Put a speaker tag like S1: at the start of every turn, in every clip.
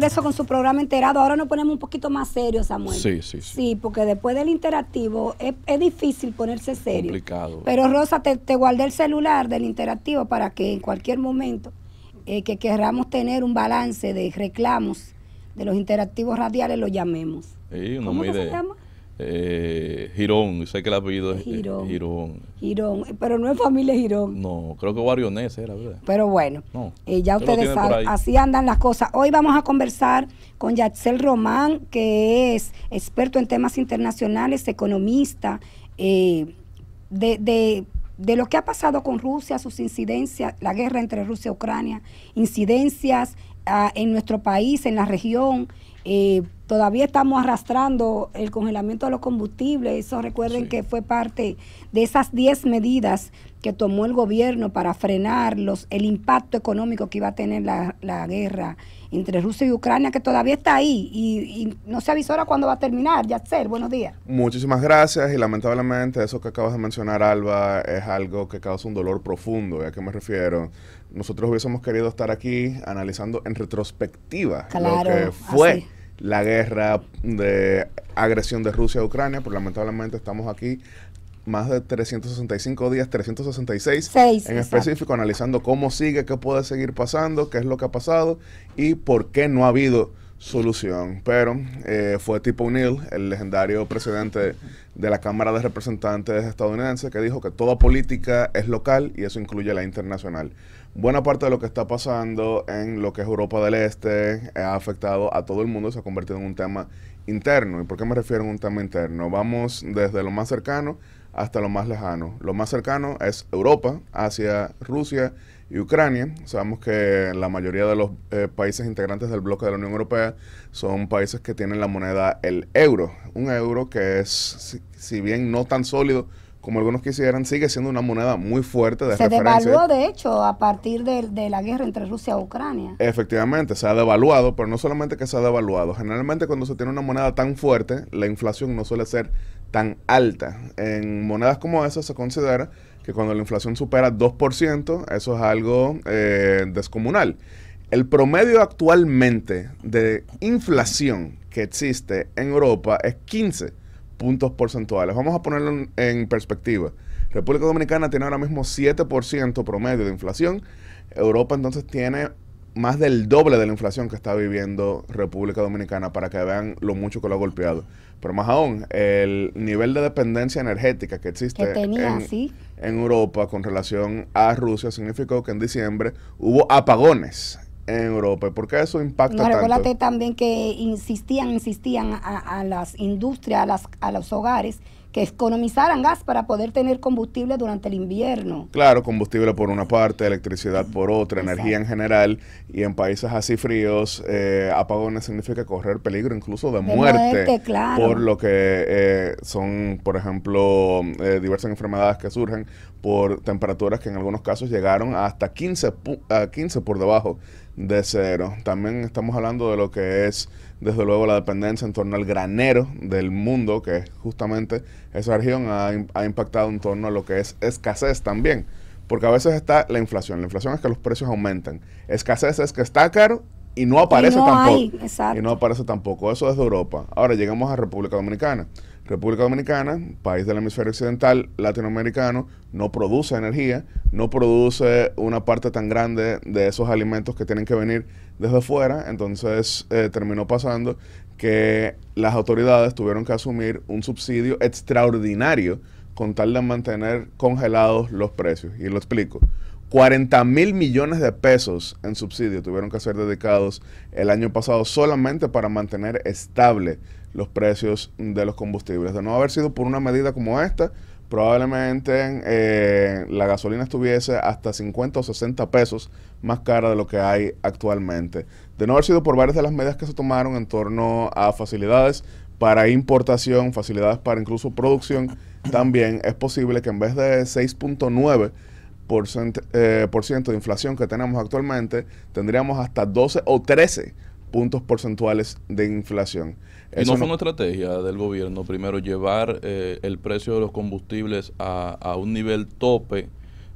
S1: regreso con su programa enterado. Ahora nos ponemos un poquito más serios, Samuel. Sí, sí, sí. porque después del interactivo es, es difícil ponerse serio.
S2: Complicado. Pero
S1: Rosa, te, te, guardé el celular del interactivo para que en cualquier momento eh, que querramos tener un balance de reclamos de los interactivos radiales lo llamemos.
S2: Sí, una ¿Cómo eh, Girón, sé que el apellido es eh, Girón.
S1: Girón. pero no es familia Girón.
S2: No, creo que varionés era, ¿verdad?
S1: Pero bueno, eh, ya ustedes saben, así andan las cosas. Hoy vamos a conversar con Yatzel Román, que es experto en temas internacionales, economista, eh, de, de, de lo que ha pasado con Rusia, sus incidencias, la guerra entre Rusia y Ucrania, incidencias ah, en nuestro país, en la región, eh, todavía estamos arrastrando el congelamiento de los combustibles. Eso recuerden que fue parte de esas 10 medidas que tomó el gobierno para frenar los, el impacto económico que iba a tener la, guerra entre Rusia y Ucrania, que todavía está ahí y, no se ahora cuándo va a terminar. Yatzer, buenos días.
S3: Muchísimas gracias y lamentablemente eso que acabas de mencionar, Alba, es algo que causa un dolor profundo. ¿A qué me refiero? Nosotros hubiésemos querido estar aquí analizando en retrospectiva lo que fue la guerra de agresión de Rusia a Ucrania, pero pues lamentablemente estamos aquí más de 365 días, 366 en específico, analizando cómo sigue, qué puede seguir pasando, qué es lo que ha pasado y por qué no ha habido solución. Pero eh, fue Tipo O'Neill, el legendario presidente de la Cámara de Representantes estadounidense, que dijo que toda política es local y eso incluye la internacional buena parte de lo que está pasando en lo que es Europa del Este eh, ha afectado a todo el mundo, se ha convertido en un tema interno. ¿Y por qué me refiero a un tema interno? Vamos desde lo más cercano hasta lo más lejano. Lo más cercano es Europa, hacia Rusia y Ucrania. Sabemos que la mayoría de los eh, países integrantes del bloque de la Unión Europea son países que tienen la moneda el euro. Un euro que es, si bien no tan sólido, como algunos quisieran, sigue siendo una moneda muy fuerte de se Se devaluó,
S1: de hecho, a partir de, la guerra entre Rusia y e Ucrania.
S3: Efectivamente, se ha devaluado, pero no solamente que se ha devaluado. Generalmente cuando se tiene una moneda tan fuerte, la inflación no suele ser tan alta. En monedas como esa se considera que cuando la inflación supera 2%, eso es algo eh, descomunal. El promedio actualmente de inflación que existe en Europa es 15% puntos porcentuales. Vamos a ponerlo en, perspectiva. República Dominicana tiene ahora mismo 7% promedio de inflación. Europa entonces tiene más del doble de la inflación que está viviendo República Dominicana para que vean lo mucho que lo ha golpeado. Pero más aún, el nivel de dependencia energética que existe en Europa con relación a Rusia significó que en diciembre hubo apagones en Europa? porque eso impacta no, Recuérdate
S1: también que insistían, insistían a, las industrias, a, los hogares, que economizaran gas para poder tener combustible durante el invierno.
S3: Claro, combustible por una parte, electricidad por otra, energía en general, y en países así fríos, eh, apagones significa correr peligro incluso de, muerte, por lo que eh, son, por ejemplo, eh, diversas enfermedades que surgen por temperaturas que en algunos casos llegaron hasta 15, por debajo de cero. También estamos hablando de lo que es, desde luego, la dependencia en torno al granero del mundo, que justamente esa región ha, impactado en torno a lo que es escasez también. Porque a veces está la inflación. La inflación es que los precios aumentan. Escasez es que está caro y no aparece tampoco.
S1: y
S3: no aparece tampoco. Eso desde Europa. Ahora llegamos a República Dominicana. República Dominicana, país del hemisferio occidental latinoamericano, no produce energía, no produce una parte tan grande de esos alimentos que tienen que venir desde fuera, entonces eh, terminó pasando que las autoridades tuvieron que asumir un subsidio extraordinario con tal de mantener congelados los precios. Y lo explico. 40 mil millones de pesos en subsidio tuvieron que ser dedicados el año pasado solamente para mantener estable los precios de los combustibles. De no haber sido por una medida como esta, probablemente eh, la gasolina estuviese hasta 50 o 60 pesos más cara de lo que hay actualmente. De no haber sido por varias de las medidas que se tomaron en torno a facilidades para importación, facilidades para incluso producción, también es posible que en vez de 6.9 eh, por ciento de inflación que tenemos actualmente, tendríamos hasta 12 o 13 puntos porcentuales de inflación. ¿Y no fue una
S2: estrategia del gobierno primero llevar eh, el precio de los combustibles a, un nivel tope?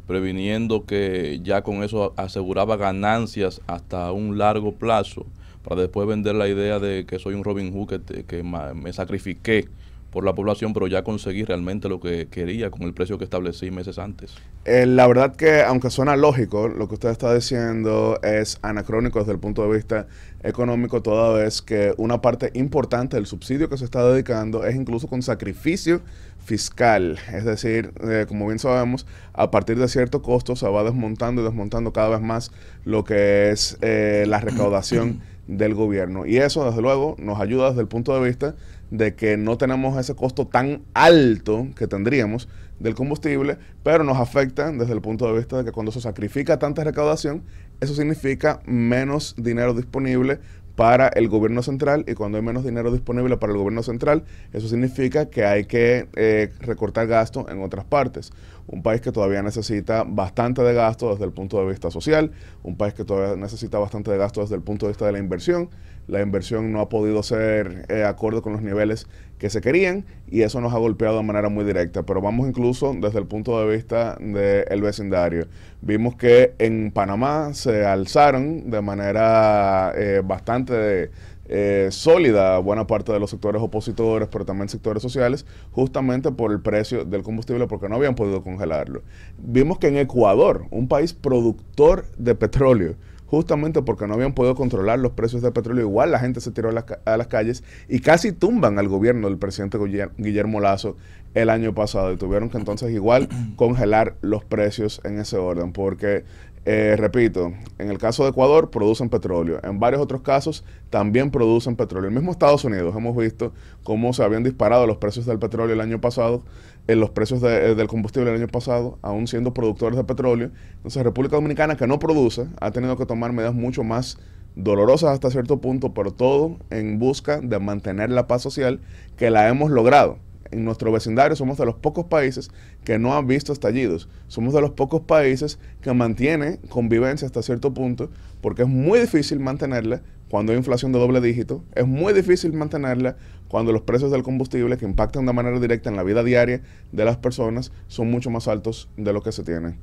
S2: previniendo que ya con eso aseguraba ganancias hasta un largo plazo, para después vender la idea de que soy un Robin Hood que, que me sacrifiqué por la población, pero ya conseguí realmente lo que quería con el precio que establecí meses antes.
S3: Eh, la verdad que, aunque suena lógico, lo que usted está diciendo es anacrónico desde el punto de vista económico, toda vez que una parte importante del subsidio que se está dedicando es incluso con sacrificio fiscal. Es decir, eh, como bien sabemos, a partir de cierto costo se va desmontando y desmontando cada vez más lo que es eh, la recaudación del gobierno. Y eso, desde luego, nos ayuda desde el punto de vista de que no tenemos ese costo tan alto que tendríamos del combustible, pero nos afecta desde el punto de vista de que cuando se sacrifica tanta recaudación, eso significa menos dinero disponible para el gobierno central y cuando hay menos dinero disponible para el gobierno central, eso significa que hay que eh, recortar gasto en otras partes. Un país que todavía necesita bastante de gasto desde el punto de vista social, un país que todavía necesita bastante de gasto desde el punto de vista de la inversión la inversión no ha podido ser eh, de acuerdo con los niveles que se querían y eso nos ha golpeado de manera muy directa. Pero vamos incluso desde el punto de vista del vecindario. Vimos que en Panamá se alzaron de manera eh, bastante eh, sólida buena parte de los sectores opositores, pero también sectores sociales, justamente por el precio del combustible porque no habían podido congelarlo. Vimos que en Ecuador, un país productor de petróleo, justamente porque no habían podido controlar los precios del petróleo. Igual la gente se tiró a las, calles y casi tumban al gobierno del presidente Guillermo Lazo el año pasado y tuvieron que entonces igual congelar los precios en ese orden porque eh, repito, en el caso de Ecuador producen petróleo, en varios otros casos también producen petróleo. el mismo Estados Unidos hemos visto cómo se habían disparado los precios del petróleo el año pasado en los precios eh, del combustible el año pasado, aún siendo productores de petróleo. Entonces República Dominicana, que no produce, ha tenido que tomar medidas mucho más dolorosas hasta cierto punto, pero todo en busca de mantener la paz social que la hemos logrado. En nuestro vecindario somos de los pocos países que no han visto estallidos. Somos de los pocos países que mantiene convivencia hasta cierto punto, porque es muy difícil mantenerla cuando hay inflación de doble dígito, es muy difícil mantenerla cuando los precios del combustible que impactan de manera directa en la vida diaria de las personas son mucho más altos de lo que se tienen.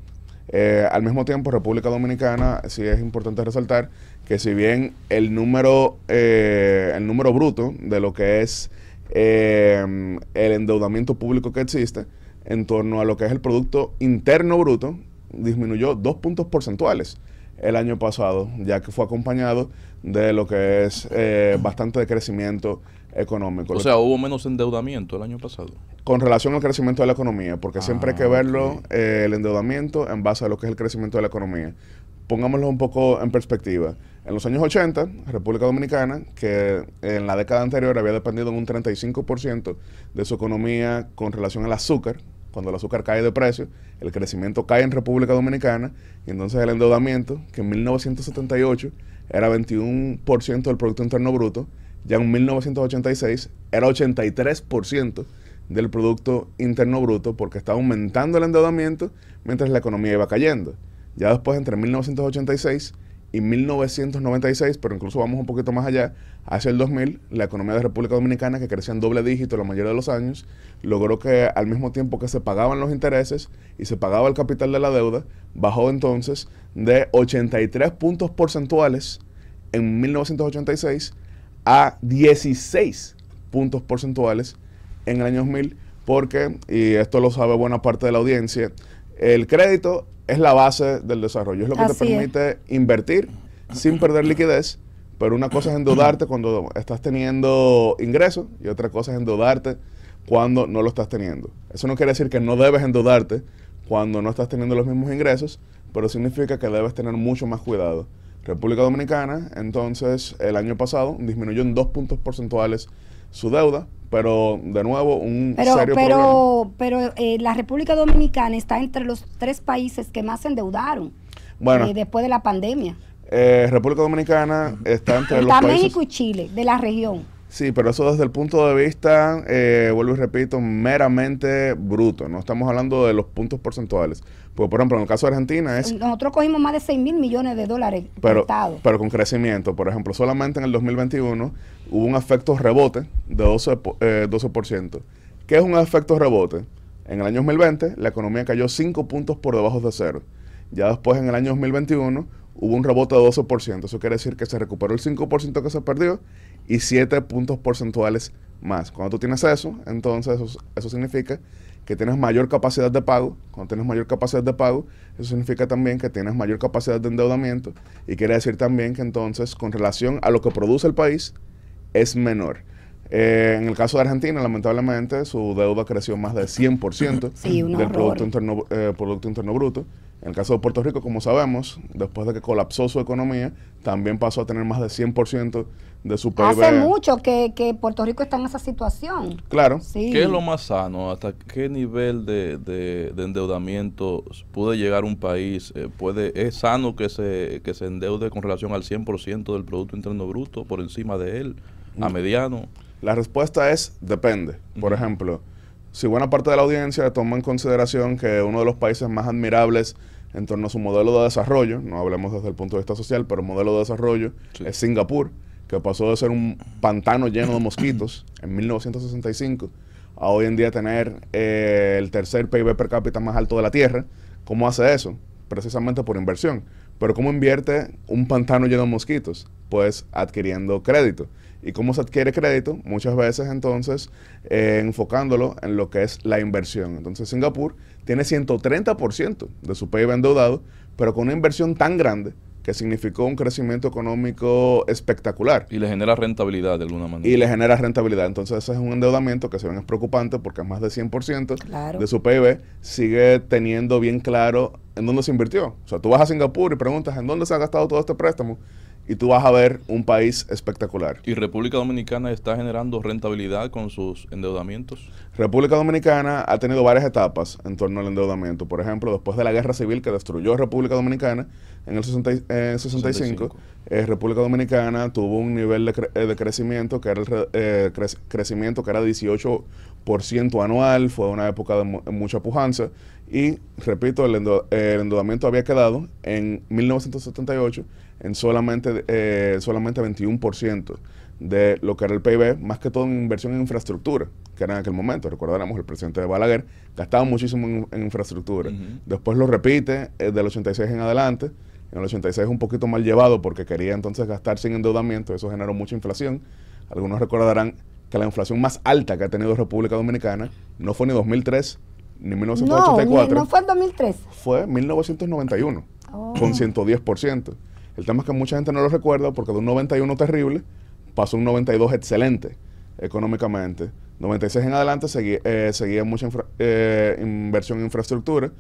S3: Eh, al mismo tiempo, República Dominicana, sí es importante resaltar que si bien el número, eh, el número bruto de lo que es eh, el endeudamiento público que existe, en torno a lo que es el Producto Interno Bruto, disminuyó dos puntos porcentuales el año pasado, ya que fue acompañado de lo que es eh, bastante de crecimiento económico. O sea,
S2: hubo menos endeudamiento el año pasado.
S3: Con relación al crecimiento de la economía, porque siempre hay que ah, verlo, eh, el endeudamiento en base a lo que es el crecimiento de la economía. Pongámoslo un poco en perspectiva. En los años 80, República Dominicana, que en la década anterior había dependido en un 35% de su economía con relación al azúcar, cuando el azúcar cae de precio, el crecimiento cae en República Dominicana y entonces el endeudamiento, que en 1978 era 21% del Producto Interno Bruto, ya en 1986 era 83% del Producto Interno Bruto porque estaba aumentando el endeudamiento mientras la economía iba cayendo. Ya después, entre 1986 y 1996, pero incluso vamos un poquito más allá, hacia el 2000, la economía de la República Dominicana, que crecía en doble dígito la mayoría de los años, logró que al mismo tiempo que se pagaban los intereses y se pagaba el capital de la deuda, bajó entonces de 83 puntos porcentuales en 1986 a 16 puntos porcentuales en el año 2000, porque, y esto lo sabe buena parte de la audiencia, el crédito es la base del desarrollo, es lo que te permite invertir sin perder liquidez, pero una cosa es endeudarte cuando estás teniendo ingresos y otra cosa es endeudarte cuando no lo estás teniendo. Eso no quiere decir que no debes endeudarte cuando no estás teniendo los mismos ingresos, pero significa que debes tener mucho más cuidado. República Dominicana, entonces, el año pasado disminuyó en dos puntos porcentuales su deuda, pero de nuevo un pero, pero,
S1: Pero eh, la República Dominicana está entre los tres países que más se endeudaron eh, después de la pandemia.
S3: Eh, República Dominicana está entre está los México
S1: y Chile, de la región.
S3: Sí, pero eso desde el punto de vista, vuelvo y repito, meramente bruto. No estamos hablando de los puntos porcentuales. Porque, por ejemplo, en el caso de Argentina es...
S1: Nosotros cogimos más de 6 mil millones de dólares. Pero,
S3: pero con crecimiento. Por ejemplo, solamente en el 2021 hubo un efecto rebote de 12%. Eh, ¿Qué es un efecto rebote? En el año 2020 la economía cayó 5 puntos por debajo de cero. Ya después en el año 2021 hubo un rebote de 12%. Eso quiere decir que se recuperó el 5% que se perdió y 7 puntos porcentuales más. Cuando tú tienes eso, entonces eso significa que tienes mayor capacidad de pago. Cuando tienes mayor capacidad de pago, eso significa también que tienes mayor capacidad de endeudamiento y quiere decir también que entonces con relación a lo que produce el país, es menor. Eh, en el caso de Argentina, lamentablemente, su deuda creció más de 100% del eh, producto interno, Bruto. En el caso de Puerto Rico, como sabemos, después de que colapsó su economía, también pasó a tener más de 100% de su
S2: PIB. Hace
S1: mucho que, Puerto Rico está en esa situación.
S2: Claro. ¿Qué es lo más sano? ¿Hasta qué nivel de, endeudamiento puede llegar un país? Eh, puede ¿Es sano que se, que se endeude con relación al 100% del Producto Interno Bruto por encima de él? a mediano? La respuesta es depende. Por ejemplo, si buena
S3: parte de la audiencia toma en consideración que uno de los países más admirables en torno a su modelo de desarrollo, no hablemos desde el punto de vista social, pero modelo de desarrollo es Singapur, que pasó de ser un pantano lleno de mosquitos en 1965 a hoy en día tener eh, el tercer PIB per cápita más alto de la Tierra. ¿Cómo hace eso? Precisamente por inversión. Pero ¿cómo invierte un pantano lleno de mosquitos? Pues adquiriendo crédito. ¿Y cómo se adquiere crédito? Muchas veces entonces eh, enfocándolo en lo que es la inversión. Entonces Singapur tiene 130% de su PIB endeudado, pero con una inversión tan grande que significó un crecimiento económico espectacular.
S2: Y le genera rentabilidad de alguna manera. Y le genera
S3: rentabilidad. Entonces ese es un endeudamiento que se ve preocupante porque más de 100% de su PIB sigue teniendo bien claro en dónde se invirtió. O sea, tú vas a Singapur y preguntas en dónde se ha gastado todo este préstamo y tú vas a ver un país espectacular.
S2: ¿Y República Dominicana está generando rentabilidad con sus endeudamientos?
S3: República Dominicana ha tenido varias etapas en torno al endeudamiento. Por ejemplo, después de la guerra civil que destruyó República Dominicana, en el 65, eh, eh, República Dominicana tuvo un nivel de, eh, crecimiento que era el crecimiento que era 18% anual, fue una época de mucha pujanza y repito, el, endeudamiento había quedado en 1978 en solamente solamente 21% de lo que era el PIB, más que todo en inversión en infraestructura, que era en aquel momento. Recordáramos el presidente de Balaguer gastaba muchísimo en, infraestructura. Después lo repite del 86 en adelante, en el 86 un poquito mal llevado porque quería entonces gastar sin endeudamiento, eso generó mucha inflación. Algunos recordarán que la inflación más alta que ha tenido República Dominicana no fue ni 2003 ni 1984. No, no fue en 2003. Fue 1991, con 110%. El tema es que mucha gente no lo recuerda porque de un 91 terrible pasó un 92 excelente económicamente. 96 en adelante seguía, eh, mucha eh, inversión en infraestructura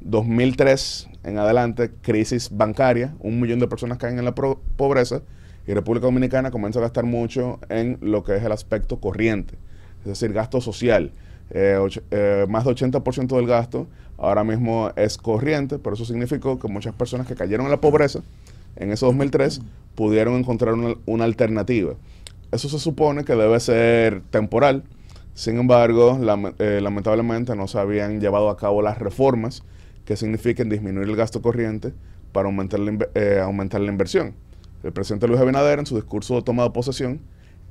S3: 2003 en adelante, crisis bancaria, un millón de personas caen en la pobreza y República Dominicana comienza a gastar mucho en lo que es el aspecto corriente, es decir, gasto social. Eh, eh, más de 80% del gasto ahora mismo es corriente, pero eso significó que muchas personas que cayeron en la pobreza en ese 2003 pudieron encontrar una, alternativa. Eso se supone que debe ser temporal, sin embargo, eh, lamentablemente no se habían llevado a cabo las reformas que signifiquen disminuir el gasto corriente para aumentar la, eh, aumentar la inversión. El presidente Luis Abinader, en su discurso de toma de posesión,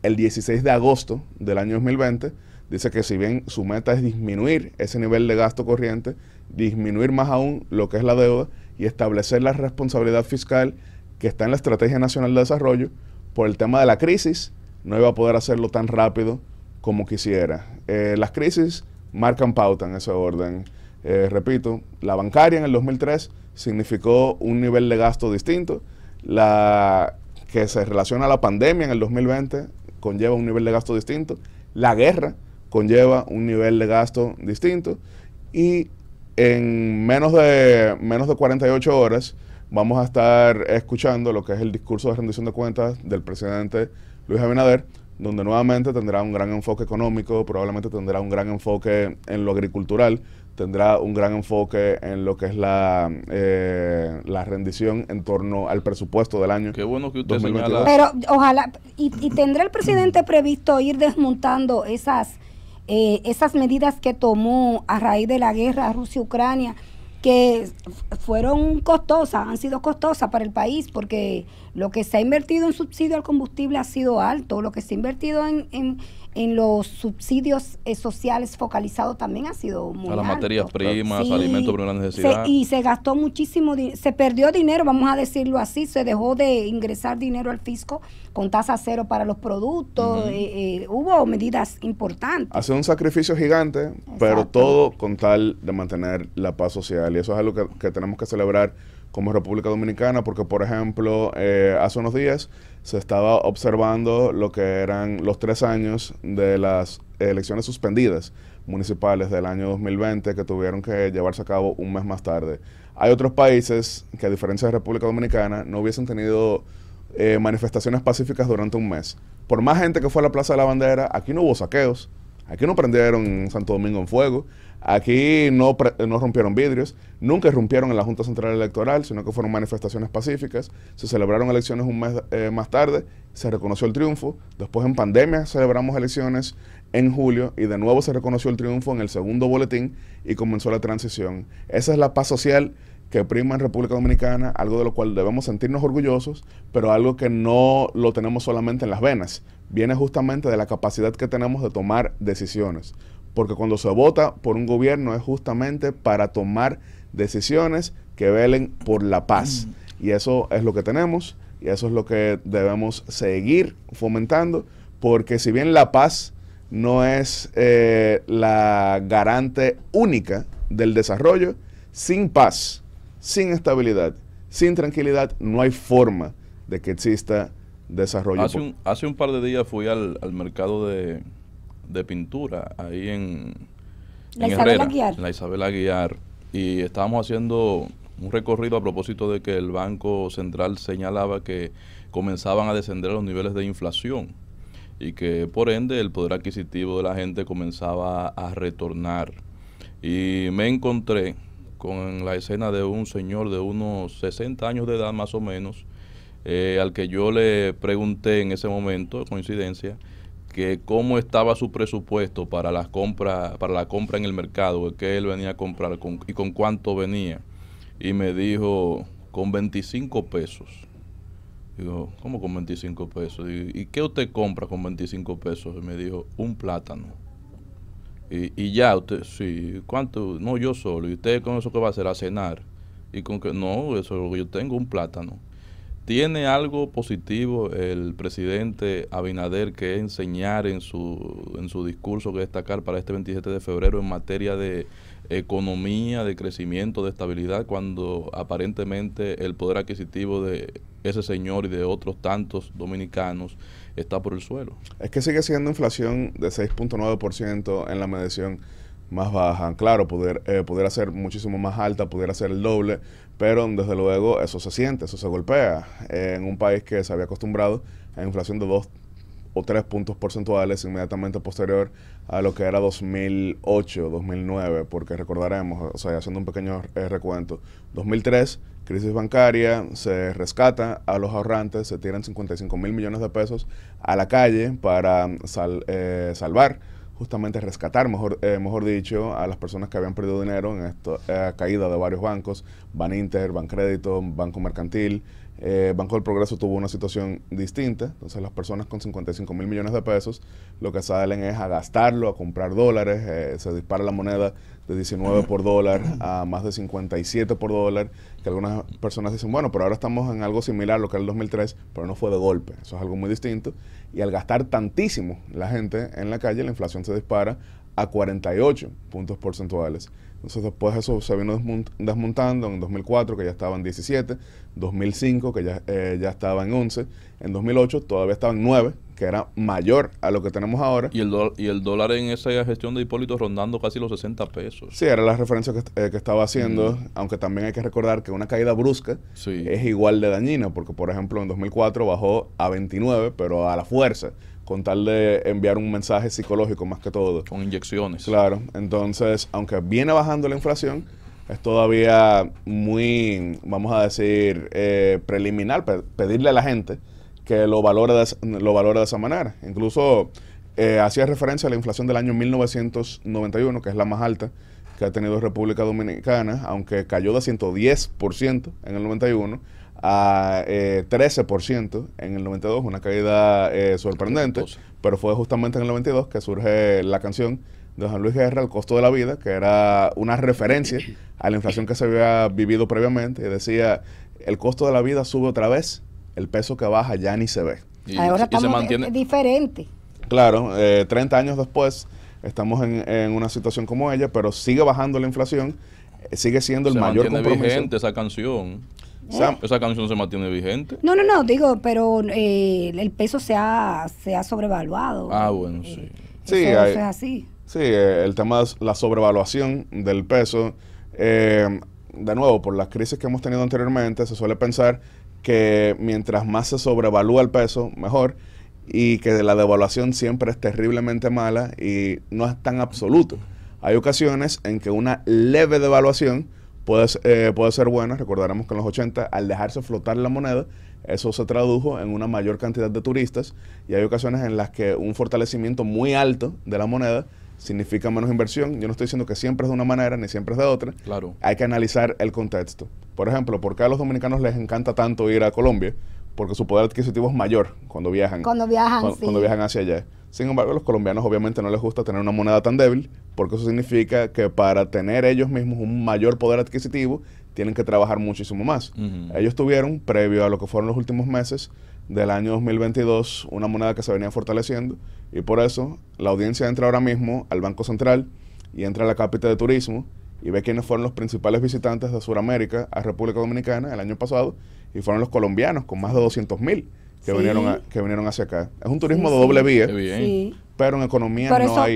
S3: el 16 de agosto del año 2020, dice que si bien su meta es disminuir ese nivel de gasto corriente, disminuir más aún lo que es la deuda y establecer la responsabilidad fiscal que está en la Estrategia Nacional de Desarrollo, por el tema de la crisis, no iba a poder hacerlo tan rápido como quisiera. Eh, las crisis marcan pauta en ese orden. Eh, repito, la bancaria en el 2003 significó un nivel de gasto distinto. La que se relaciona a la pandemia en el 2020 conlleva un nivel de gasto distinto. La guerra conlleva un nivel de gasto distinto. Y en menos de, menos de 48 horas vamos a estar escuchando lo que es el discurso de rendición de cuentas del presidente Luis Abinader, donde nuevamente tendrá un gran enfoque económico, probablemente tendrá un gran enfoque en lo agricultural, tendrá un gran enfoque en lo que es la, eh, la rendición en torno al presupuesto del año. Qué bueno que usted señala. Pero
S1: ojalá, y, tendrá el presidente previsto ir desmontando esas, eh, esas medidas que tomó a raíz de la guerra Rusia-Ucrania que fueron costosas, han sido costosas para el país, porque lo que se ha invertido en subsidio al combustible ha sido alto, lo que se ha invertido en, los subsidios eh, sociales focalizados también ha sido muy alto. A las materias primas, alimentos de y se gastó muchísimo, se perdió dinero, vamos a decirlo así, se dejó de ingresar dinero al fisco con tasa cero para los productos, eh, eh, hubo medidas importantes.
S3: Hace un sacrificio gigante, pero todo con tal de mantener la paz social y eso es algo que, tenemos que celebrar como República Dominicana, porque por ejemplo, eh, hace unos días se estaba observando lo que eran los tres años de las elecciones suspendidas municipales del año 2020 que tuvieron que llevarse a cabo un mes más tarde. Hay otros países que a diferencia de República Dominicana no hubiesen tenido eh, manifestaciones pacíficas durante un mes. Por más gente que fue a la Plaza de la Bandera, aquí no hubo saqueos, Aquí no prendieron Santo Domingo en fuego, aquí no, no rompieron vidrios, nunca rompieron en la Junta Central Electoral, sino que fueron manifestaciones pacíficas, se celebraron elecciones un mes eh, más tarde, se reconoció el triunfo, después en pandemia celebramos elecciones en julio y de nuevo se reconoció el triunfo en el segundo boletín y comenzó la transición. Esa es la paz social que prima en República Dominicana, algo de lo cual debemos sentirnos orgullosos, pero algo que no lo tenemos solamente en las venas. Viene justamente de la capacidad que tenemos de tomar decisiones. Porque cuando se vota por un gobierno es justamente para tomar decisiones que velen por la paz. Mm. Y eso es lo que tenemos y eso es lo que debemos seguir fomentando, porque si bien la paz no es eh, la garante única del desarrollo, sin paz sin estabilidad, sin tranquilidad, no hay forma de que exista desarrollo.
S2: Hace un, par de días fui al, mercado de, pintura, ahí en, la Isabel la Isabel Aguiar, y estábamos haciendo un recorrido a propósito de que el Banco Central señalaba que comenzaban a descender los niveles de inflación y que por ende el poder adquisitivo de la gente comenzaba a retornar. Y me encontré con la escena de un señor de unos 60 años de edad más o menos, eh, al que yo le pregunté en ese momento, coincidencia, que cómo estaba su presupuesto para las compras, para la compra en el mercado, que él venía a comprar y con cuánto venía. Y me dijo, con 25 pesos. Digo, ¿cómo con 25 pesos? ¿Y, ¿y qué usted compra con 25 pesos? Y me dijo, un plátano. Y, ya, usted, sí, ¿cuánto? No, yo solo. ¿Y usted con eso qué va a hacer? A cenar. Y con que, no, eso yo tengo un plátano. ¿Tiene algo positivo el presidente Abinader que enseñar en su, en su discurso que destacar para este 27 de febrero en materia de economía, de crecimiento, de estabilidad, cuando aparentemente el poder adquisitivo de ese señor y de otros tantos dominicanos está por el suelo.
S3: Es que sigue siendo inflación de 6.9% en la medición más baja. Claro, poder, eh, pudiera ser muchísimo más alta, pudiera ser el doble, pero desde luego eso se siente, eso se golpea en un país que se había acostumbrado a inflación de 2, tres puntos porcentuales inmediatamente posterior a lo que era 2008, 2009, porque recordaremos, o sea, haciendo un pequeño eh, recuento, 2003, crisis bancaria, se rescata a los ahorrantes, se tiran 55 mil millones de pesos a la calle para eh, salvar, justamente rescatar, mejor, eh, mejor dicho, a las personas que habían perdido dinero en esta caída de varios bancos, Baninter, Crédito, Banco Mercantil, eh, Banco del Progreso tuvo una situación distinta, entonces las personas con 55 mil millones de pesos lo que salen es a gastarlo, a comprar dólares, eh, se dispara la moneda de 19 por dólar a más de 57 por dólar, que algunas personas dicen, bueno, pero ahora estamos en algo similar a lo que era el 2003, pero no fue de golpe, eso es algo muy distinto, y al gastar tantísimo la gente en la calle, la inflación se dispara a 48 puntos porcentuales. Entonces después eso se vino desmontando en 2004 que ya estaba en 17, 2005 que ya, eh, ya estaba en 11, en 2008 todavía estaba en 9, que era
S2: mayor a lo que tenemos ahora. Y el, y el dólar en esa gestión de Hipólito rondando casi los 60 pesos.
S3: Sí, era la referencia que, eh, estaba haciendo, aunque también hay que recordar que una caída brusca es igual de dañina, porque por ejemplo en 2004 bajó a 29, pero a la fuerza con tal de enviar un mensaje psicológico más que todo. Con inyecciones. Claro, entonces, aunque viene bajando la inflación, es todavía muy, vamos a decir, eh, preliminar pedirle a la gente que lo valore de, lo valore de esa manera. Incluso eh, hacía referencia a la inflación del año 1991, que es la más alta que ha tenido República Dominicana, aunque cayó de 110% en el 91 a eh, 13% en el 92, una caída eh, sorprendente, pero fue justamente en el 92 que surge la canción de Juan Luis Guerra, El costo de la vida, que era una referencia a la inflación que se había vivido previamente, y decía, el costo de la vida sube otra vez, el peso que baja ya ni se ve. Y, se mantiene.
S1: diferente.
S3: Claro, 30 eh, años después estamos en, en una situación como ella, pero sigue bajando la inflación, eh, sigue siendo el mayor compromiso.
S2: esa canción. ¿Eh? esa canción se mantiene vigente.
S1: No, no, no, digo, pero eh, el peso se ha, se ha sobrevaluado.
S3: Ah,
S2: bueno, sí. Eh, sí, así. el tema es la sobrevaluación
S3: del peso. de nuevo, por las crisis que hemos tenido anteriormente, se suele pensar que mientras más se sobrevalúa el peso, mejor, y que la devaluación siempre es terriblemente mala y no es tan absoluto. Hay ocasiones en que una leve devaluación puede, eh, puede ser buena. Recordaremos que en los 80, al dejarse flotar la moneda, eso se tradujo en una mayor cantidad de turistas y hay ocasiones en las que un fortalecimiento muy alto de la moneda significa menos inversión. Yo no estoy diciendo que siempre es de una manera ni siempre es de otra. Claro. Hay que analizar el contexto. Por ejemplo, ¿por qué a los dominicanos les encanta tanto ir a Colombia? Porque su poder adquisitivo es mayor cuando viajan. Cuando viajan, sí. cuando viajan hacia allá. Sin embargo, a los colombianos obviamente no les gusta tener una moneda tan débil, porque eso significa que para tener ellos mismos un mayor poder adquisitivo, tienen que trabajar muchísimo más. Ellos tuvieron, previo a lo que fueron los últimos meses del año 2022, una moneda que se venía fortaleciendo y por eso la audiencia entra ahora mismo al Banco Central y entra a la cápita de turismo y ve quiénes fueron los principales visitantes de Sudamérica a República Dominicana el año pasado y fueron los colombianos con más de 200 mil que, vinieron que vinieron hacia acá. Es un turismo de doble sí. vía pero en economía no está, de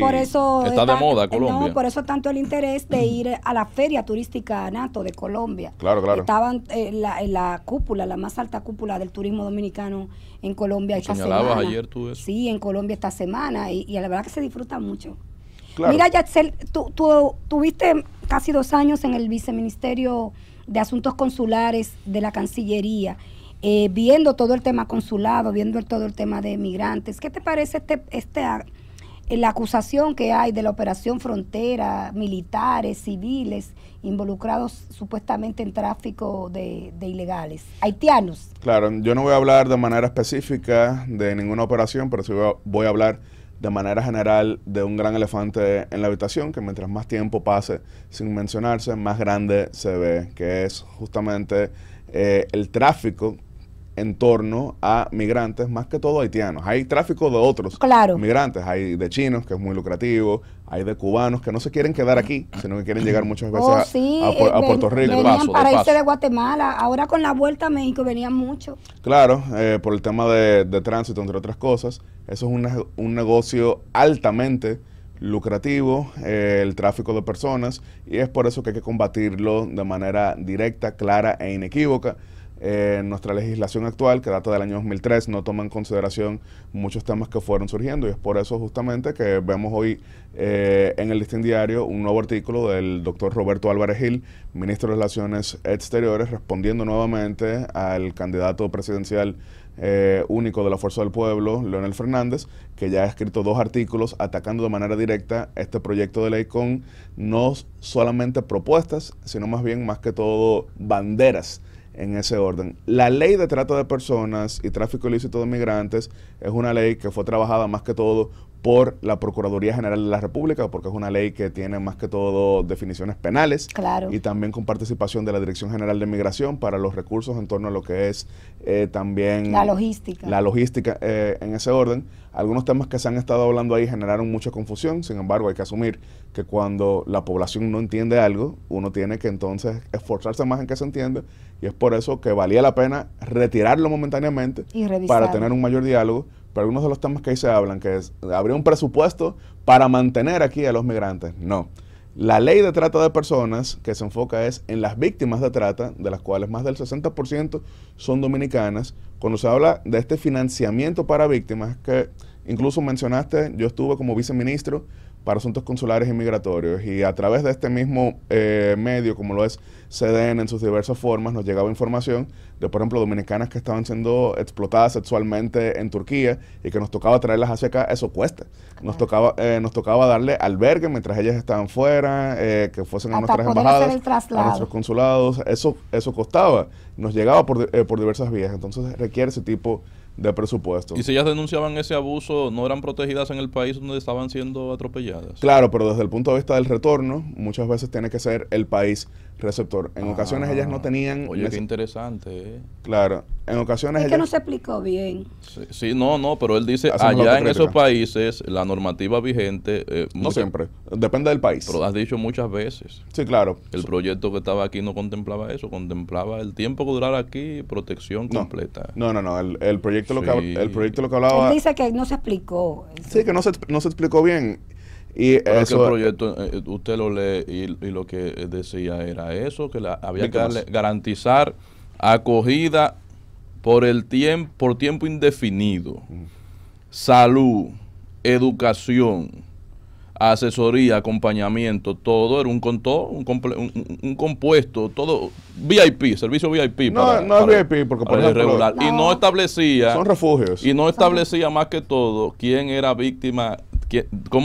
S3: moda Colombia. por eso
S1: tanto el interés de ir a la feria turística NATO de Colombia. Claro, Estaban en eh, eh, la, cúpula, la más alta cúpula del turismo dominicano en Colombia esta señalabas ayer tú eso. Sí, en Colombia esta semana y, la verdad que se disfruta mucho. Mira, Yatzel, tú, tú tuviste casi dos años en el viceministerio de Asuntos Consulares de la Cancillería eh, viendo todo el tema consulado, viendo todo el tema de migrantes, ¿qué te parece este, este, ah, la acusación que hay de la operación frontera, militares, civiles involucrados supuestamente en tráfico de, de ilegales, haitianos?
S3: Claro, yo no voy a hablar de manera específica de ninguna operación, pero sí voy a, hablar de manera general de un gran elefante en la habitación que mientras más tiempo pase sin mencionarse, más grande se ve, que es justamente eh, el tráfico en torno a migrantes, más que todo haitianos. Hay tráfico de otros migrantes, hay de chinos, que es muy lucrativo, hay de cubanos que no se quieren quedar aquí, sino que quieren llegar muchas veces a, Puerto Rico. para irse de
S1: Guatemala, ahora con la vuelta a México venían mucho.
S3: Claro, eh, por el tema de, tránsito, entre otras cosas. Eso es un negocio altamente lucrativo, eh, el tráfico de personas, y es por eso que hay que combatirlo de manera directa, clara e inequívoca en nuestra legislación actual, que data del año 2003, no toma en consideración muchos temas que fueron surgiendo y es por eso justamente que vemos hoy eh, en el listín diario un nuevo artículo del doctor Roberto Álvarez Gil, ministro de Relaciones Exteriores, respondiendo nuevamente al candidato presidencial eh, único de la Fuerza del Pueblo, Leonel Fernández, que ya ha escrito dos artículos atacando de manera directa este proyecto de ley con no solamente propuestas, sino más bien, más que todo, banderas en ese orden. La ley de trata de personas y tráfico ilícito de migrantes es una ley que fue trabajada más que todo por la Procuraduría General de la República, porque es una ley que tiene más que todo definiciones penales claro. y también con participación de la Dirección General de Migración para los recursos en torno a lo que es eh, también... La
S1: logística. La
S3: logística eh, en ese orden. Algunos temas que se han estado hablando ahí generaron mucha confusión, sin embargo hay que asumir que cuando la población no entiende algo, uno tiene que entonces esforzarse más en que se entienda y es por eso que valía la pena retirarlo momentáneamente para tener un mayor diálogo. Pero algunos de los temas que ahí se hablan, que es, habría un presupuesto para mantener aquí a los migrantes. No. La ley de trata de personas que se enfoca es en las víctimas de trata, de las cuales más del 60% son dominicanas. Cuando se habla de este financiamiento para víctimas, que incluso mencionaste, yo estuve como viceministro para asuntos consulares y migratorios y a través de este mismo eh, medio, como lo es CDN en sus diversas formas, nos llegaba información de, por ejemplo, dominicanas que estaban siendo explotadas sexualmente en Turquía y que nos tocaba traerlas hacia acá, eso cuesta. Nos tocaba, eh, nos tocaba darle albergue mientras ellas estaban fuera, eh, que fuesen a nuestras embajadas, a nuestros consulados, eso, eso costaba, nos llegaba por, por diversas vías, entonces requiere ese tipo de de presupuesto. Y si
S2: ellas denunciaban ese abuso, ¿no eran protegidas en el país donde estaban siendo atropelladas?
S3: Claro, pero desde el punto de vista del retorno, muchas veces tiene que ser el país receptor. En ocasiones ellas no ah, tenían... Oye, qué
S2: interesante. Eh.
S3: Claro, en ocasiones... Es que no
S1: se explicó bien.
S2: Sí, no, no, pero él dice, allá en esos países la normativa vigente... Eh, no siempre, depende del país. Pero has dicho muchas veces. Sí, claro. El proyecto que estaba aquí no contemplaba eso, contemplaba el tiempo que durara aquí, protección completa. No, no, no, el, proyecto, lo que, el proyecto lo que hablaba... Él
S1: dice que no se explicó.
S3: Sí, que no se, no se explicó bien.
S2: Y proyecto, eh, eh, usted lo lee y, lo que eh, decía era eso, que la, había que garantizar acogida por el tiempo, por tiempo indefinido, mm. salud, educación, asesoría, acompañamiento, todo era un todo, un, compuesto, todo VIP, servicio VIP. No, no
S3: VIP porque por y no
S2: establecía. Son refugios. Y no establecía más que todo quién era víctima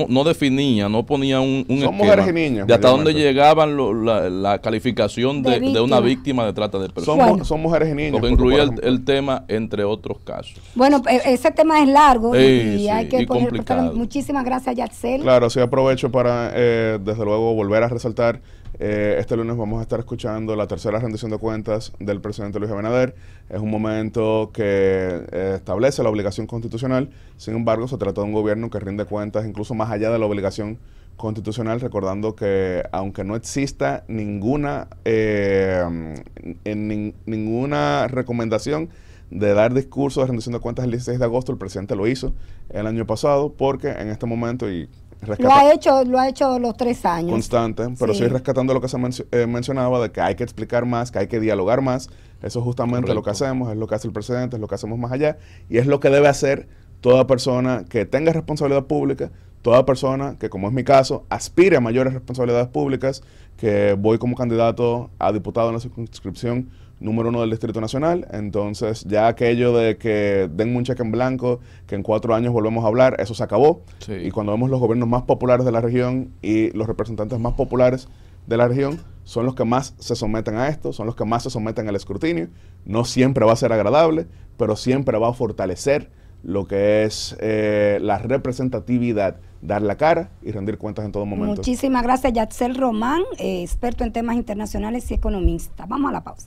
S2: no definía, no ponía un, un Son mujeres y De hasta dónde llegaban la, calificación de, una víctima de trata de personas. Son, mujeres y niños. Lo incluía el, tema, entre otros casos.
S1: Bueno, e-, ese tema es largo y hay que ponerlo, pues, Muchísimas gracias, Yatzel.
S2: Claro, sí, aprovecho para, eh, desde luego, volver a
S3: resaltar eh, este lunes vamos a estar escuchando la tercera rendición de cuentas del presidente Luis Abinader. Es un momento que eh, establece la obligación constitucional, sin embargo se trata de un gobierno que rinde cuentas incluso más allá de la obligación constitucional, recordando que aunque no exista ninguna, eh, en ninguna recomendación de dar discurso de rendición de cuentas el 16 de agosto, el presidente lo hizo el año pasado, porque en este momento, y lo ha
S1: hecho, lo ha hecho los tres años.
S3: Constante, pero sí, rescatando lo que se eh, mencionaba de que hay que explicar más, que hay que dialogar más. Eso es justamente lo que hacemos, es lo que hace el presidente, es lo que hacemos más allá y es lo que debe hacer toda persona que tenga responsabilidad pública, toda persona que, como es mi caso, aspire a mayores responsabilidades públicas, que voy como candidato a diputado en la circunscripción número uno del Distrito Nacional. Entonces, ya aquello de que den un cheque en blanco, que en cuatro años volvemos a hablar, eso se acabó. Y cuando vemos los gobiernos más populares de la región y los representantes más populares de la región, son los que más se someten a esto, son los que más se someten al escrutinio. No siempre va a ser agradable, pero siempre va a fortalecer lo que es eh, la representatividad, dar la cara y rendir cuentas en todo momento.
S1: Muchísimas gracias, Yatzel Román, eh, experto en temas internacionales y economista. Vamos a la pausa.